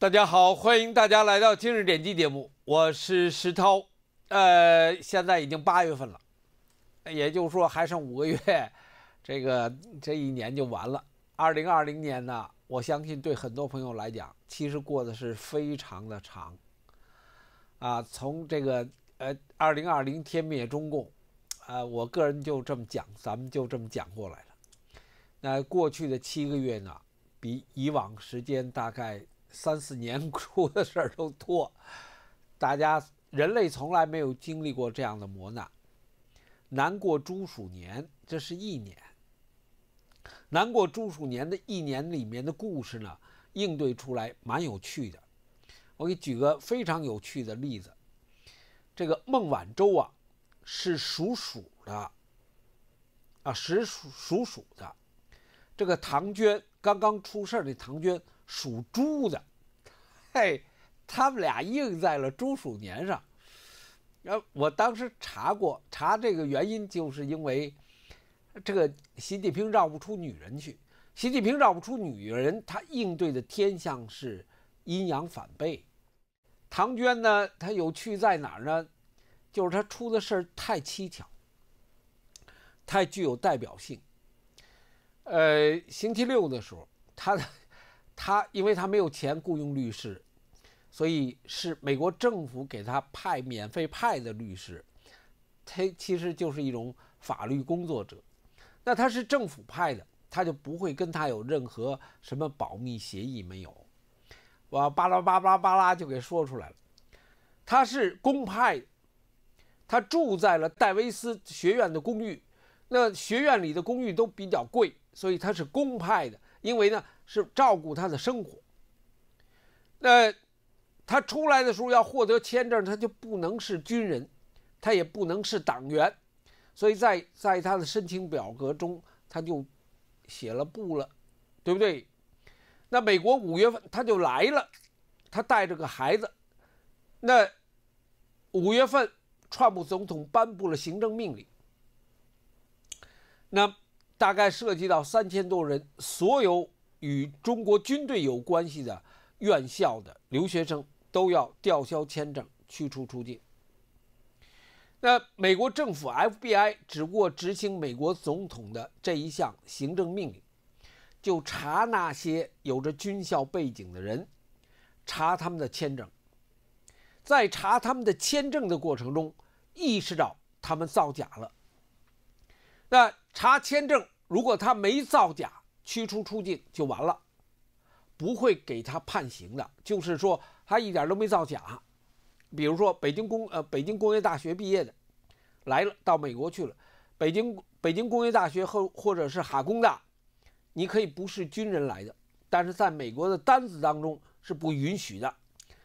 大家好，欢迎大家来到今日点击节目，我是石涛。呃，现在已经八月份了，也就是说还剩五个月，这个这一年就完了。二零二零年呢，我相信对很多朋友来讲，其实过得是非常的长。啊，从这个呃二零二零天灭中共，呃，我个人就这么讲，咱们就这么讲过来了。那过去的七个月呢，比以往时间大概。三四年出 的事儿都多，大家人类从来没有经历过这样的磨难。难过猪鼠年，这是一年。难过猪鼠年的一年里面的故事呢，应对出来蛮有趣的。我给你举个非常有趣的例子：这个孟晚舟啊，是属鼠的，啊，属属鼠的。这个唐娟刚刚出事儿，唐娟。属猪的，嘿，他们俩应在了猪鼠年上。然后我当时查过，查这个原因就是因为这个习近平绕不出女人去，习近平绕不出女人，他应对的天象是阴阳反背。唐娟呢，她有趣在哪儿呢？就是她出的事儿太蹊跷，太具有代表性。呃，星期六的时候，她的。他因为他没有钱雇佣律师，所以是美国政府给他派免费派的律师。他其实就是一种法律工作者。那他是政府派的，他就不会跟他有任何什么保密协议没有。我巴拉巴拉巴拉就给说出来了。他是公派，他住在了戴维斯学院的公寓。那学院里的公寓都比较贵，所以他是公派的。因为呢，是照顾他的生活。那他出来的时候要获得签证，他就不能是军人，他也不能是党员，所以在在他的申请表格中，他就写了不了，对不对？那美国五月份他就来了，他带着个孩子。那五月份，川普总统颁布了行政命令，那。大概涉及到三千多人，所有与中国军队有关系的院校的留学生都要吊销签证、驱逐出境。那美国政府 FBI 只过执行美国总统的这一项行政命令，就查那些有着军校背景的人，查他们的签证，在查他们的签证的过程中，意识到他们造假了。那。查签证，如果他没造假，驱出出境就完了，不会给他判刑的。就是说他一点都没造假，比如说北京工呃北京工业大学毕业的，来了到美国去了，北京北京工业大学和或者是哈工大，你可以不是军人来的，但是在美国的单子当中是不允许的，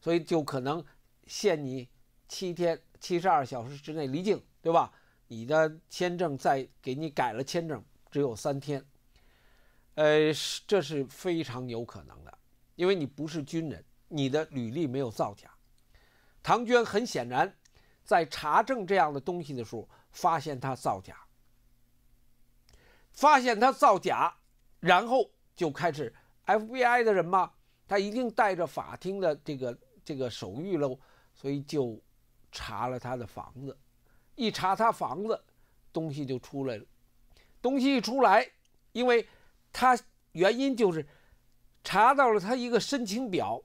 所以就可能限你七天七十二小时之内离境，对吧？你的签证再给你改了，签证只有三天，呃，这是非常有可能的，因为你不是军人，你的履历没有造假。唐娟很显然在查证这样的东西的时候，发现他造假，发现他造假，然后就开始 FBI 的人嘛，他一定带着法庭的这个这个手谕喽，所以就查了他的房子。一查他房子，东西就出来了。东西一出来，因为他原因就是查到了他一个申请表，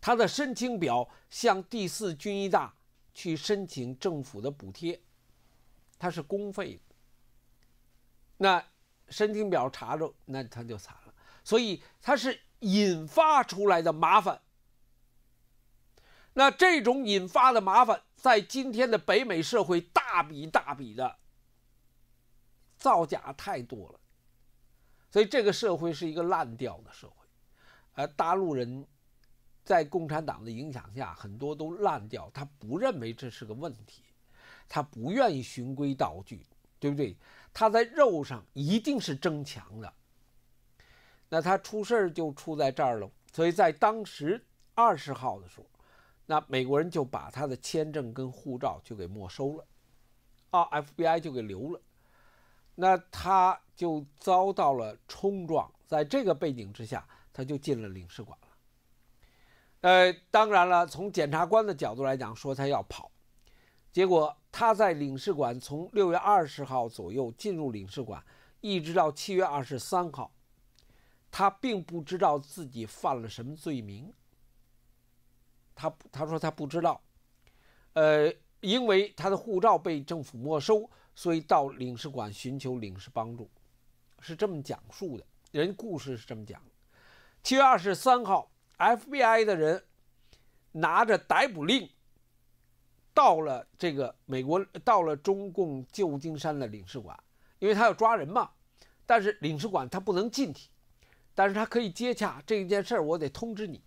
他的申请表向第四军医大去申请政府的补贴，他是公费的。那申请表查着，那他就惨了。所以他是引发出来的麻烦。那这种引发的麻烦，在今天的北美社会，大笔大笔的造假太多了，所以这个社会是一个烂掉的社会。而大陆人，在共产党的影响下，很多都烂掉，他不认为这是个问题，他不愿意循规蹈矩，对不对？他在肉上一定是争强的，那他出事就出在这儿了。所以在当时二十号的时候。那美国人就把他的签证跟护照就给没收了，啊，FBI 就给留了，那他就遭到了冲撞，在这个背景之下，他就进了领事馆了。呃，当然了，从检察官的角度来讲，说他要跑，结果他在领事馆从六月二十号左右进入领事馆，一直到七月二十三号，他并不知道自己犯了什么罪名。他他说他不知道，呃，因为他的护照被政府没收，所以到领事馆寻求领事帮助，是这么讲述的。人故事是这么讲：七月二十三号，FBI 的人拿着逮捕令到了这个美国，到了中共旧金山的领事馆，因为他要抓人嘛。但是领事馆他不能进去，但是他可以接洽这一件事儿，我得通知你，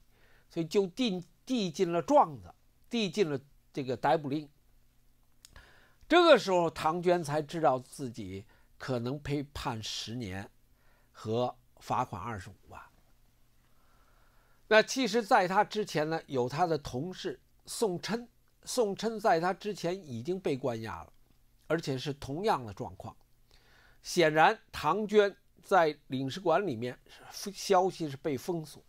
所以就定。递进了状子，递进了这个逮捕令。这个时候，唐娟才知道自己可能被判十年和罚款二十五万。那其实，在他之前呢，有他的同事宋琛，宋琛在他之前已经被关押了，而且是同样的状况。显然，唐娟在领事馆里面，消息是被封锁。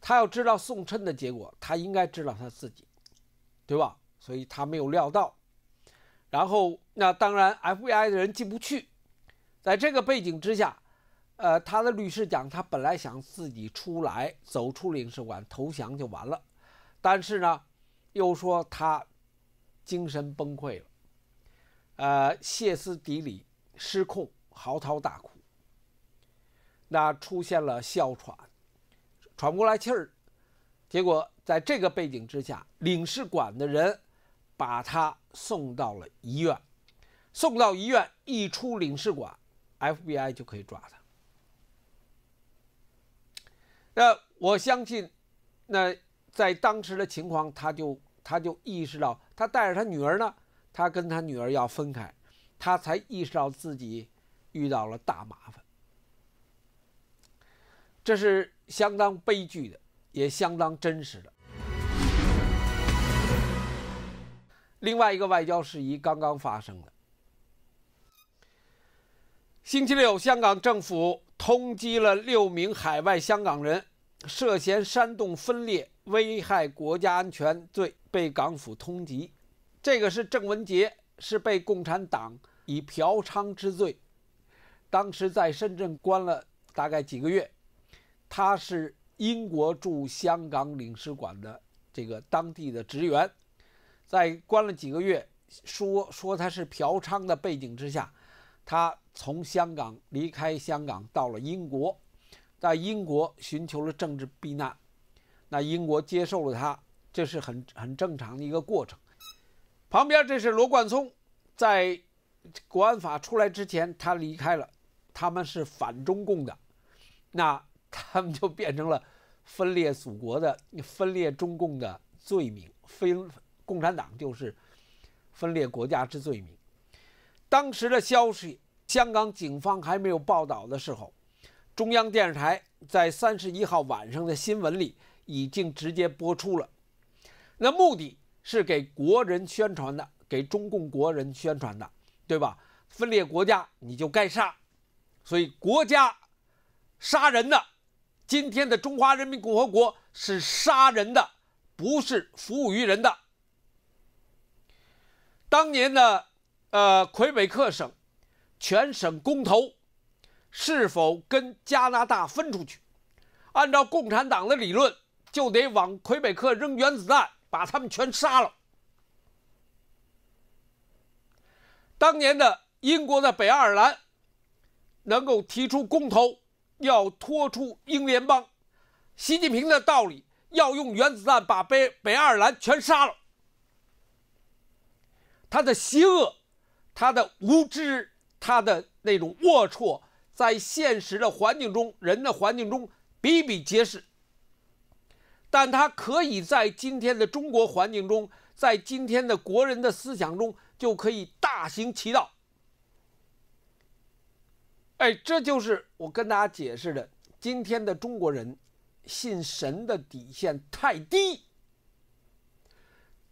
他要知道宋琛的结果，他应该知道他自己，对吧？所以他没有料到。然后，那当然，FBI 的人进不去。在这个背景之下，呃，他的律师讲，他本来想自己出来，走出领事馆，投降就完了。但是呢，又说他精神崩溃了，呃，歇斯底里失控，嚎啕大哭，那出现了哮喘。喘不过来气儿，结果在这个背景之下，领事馆的人把他送到了医院。送到医院一出领事馆，FBI 就可以抓他。那我相信，那在当时的情况，他就他就意识到，他带着他女儿呢，他跟他女儿要分开，他才意识到自己遇到了大麻烦。这是相当悲剧的，也相当真实的。另外一个外交事宜刚刚发生的，星期六，香港政府通缉了六名海外香港人，涉嫌煽动分裂、危害国家安全罪被港府通缉。这个是郑文杰，是被共产党以嫖娼之罪，当时在深圳关了大概几个月。他是英国驻香港领事馆的这个当地的职员，在关了几个月，说说他是嫖娼的背景之下，他从香港离开香港到了英国，在英国寻求了政治避难，那英国接受了他，这是很很正常的一个过程。旁边这是罗冠聪，在国安法出来之前他离开了，他们是反中共的，那。他们就变成了分裂祖国的、分裂中共的罪名，非共产党就是分裂国家之罪名。当时的消息，香港警方还没有报道的时候，中央电视台在三十一号晚上的新闻里已经直接播出了。那目的是给国人宣传的，给中共国人宣传的，对吧？分裂国家你就该杀，所以国家杀人的。今天的中华人民共和国是杀人的，不是服务于人的。当年的呃魁北克省，全省公投是否跟加拿大分出去？按照共产党的理论，就得往魁北克扔原子弹，把他们全杀了。当年的英国的北爱尔兰，能够提出公投。要拖出英联邦，习近平的道理要用原子弹把北北爱尔兰全杀了。他的邪恶，他的无知，他的那种龌龊，在现实的环境中、人的环境中比比皆是。但他可以在今天的中国环境中，在今天的国人的思想中，就可以大行其道。哎，这就是我跟大家解释的。今天的中国人，信神的底线太低。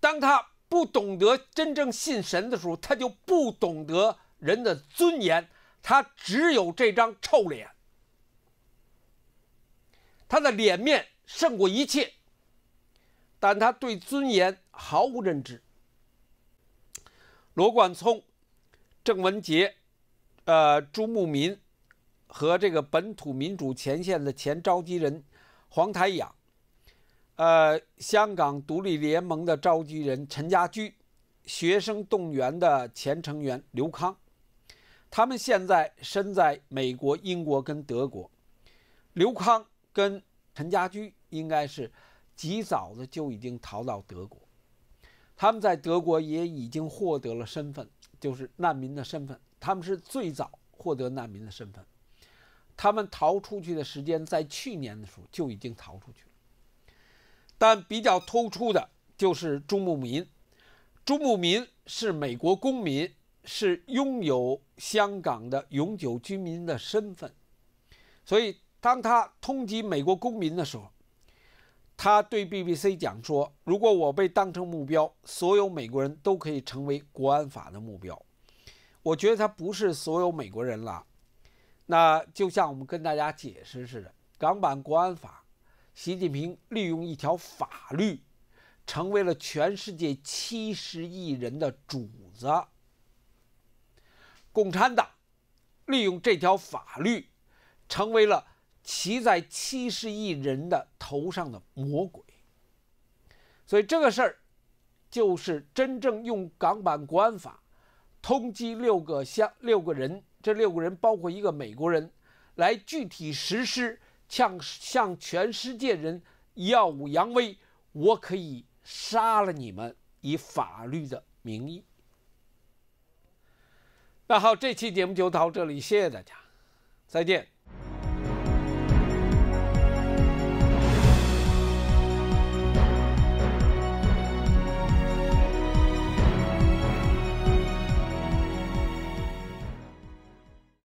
当他不懂得真正信神的时候，他就不懂得人的尊严。他只有这张臭脸，他的脸面胜过一切，但他对尊严毫无认知。罗贯聪、郑文杰。呃，朱牧民和这个本土民主前线的前召集人黄台仰，呃，香港独立联盟的召集人陈家驹，学生动员的前成员刘康，他们现在身在美国、英国跟德国。刘康跟陈家驹应该是极早的就已经逃到德国，他们在德国也已经获得了身份，就是难民的身份。他们是最早获得难民的身份，他们逃出去的时间在去年的时候就已经逃出去了。但比较突出的就是朱慕民，朱慕民是美国公民，是拥有香港的永久居民的身份，所以当他通缉美国公民的时候，他对 BBC 讲说：“如果我被当成目标，所有美国人都可以成为国安法的目标。”我觉得他不是所有美国人了，那就像我们跟大家解释似的，港版国安法，习近平利用一条法律，成为了全世界七十亿人的主子。共产党利用这条法律，成为了骑在七十亿人的头上的魔鬼。所以这个事儿，就是真正用港版国安法。通缉六个乡六个人，这六个人包括一个美国人，来具体实施，向向全世界人耀武扬威，我可以杀了你们，以法律的名义。那好，这期节目就到这里，谢谢大家，再见。